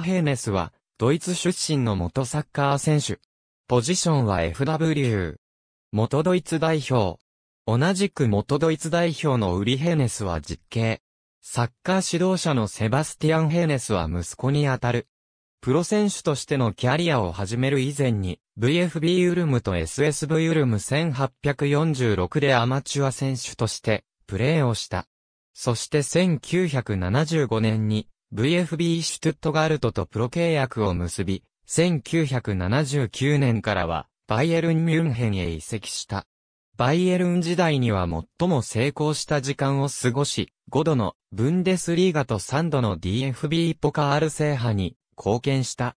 ヘーネスは、ドイツ出身の元サッカー選手。ポジションは FW。元ドイツ代表。同じく元ドイツ代表のウリ・ヘーネスは実刑。サッカー指導者のセバスティアン・ヘーネスは息子にあたる。プロ選手としてのキャリアを始める以前に、VFB ウルムと SSV ウルム1846でアマチュア選手として、プレーをした。そして1975年に、VFB シュトゥットガルトとプロ契約を結び、1979年からは、バイエルン・ミュンヘンへ移籍した。バイエルン時代には最も成功した時間を過ごし、5度のブンデスリーガと3度の DFB ポカール制覇に貢献した。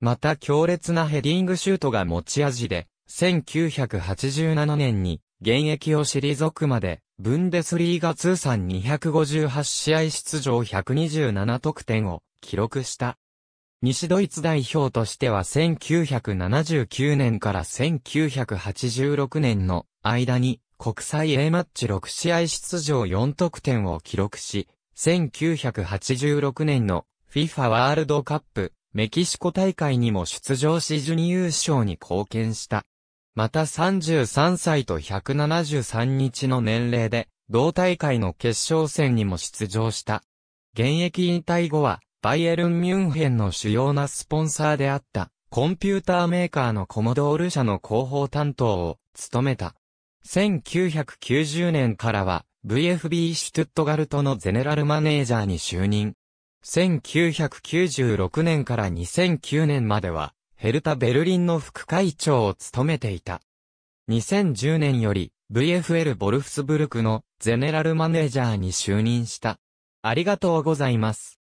また強烈なヘディングシュートが持ち味で、1987年に現役を退くまで、ブンデスリーガ通算258試合出場127得点を記録した。西ドイツ代表としては1979年から1986年の間に国際 A マッチ6試合出場4得点を記録し、1986年の FIFA ワールドカップメキシコ大会にも出場し準優勝に貢献した。また33歳と173日の年齢で、同大会の決勝戦にも出場した。現役引退後は、バイエルン・ミュンヘンの主要なスポンサーであった、コンピューターメーカーのコモドール社の広報担当を務めた。1990年からは、VFB シュトゥットガルトのゼネラルマネージャーに就任。1996年から2009年までは、ヘルタ・ベルリンの副会長を務めていた。2010年より VFL ボルフスブルクのゼネラルマネージャーに就任した。ありがとうございます。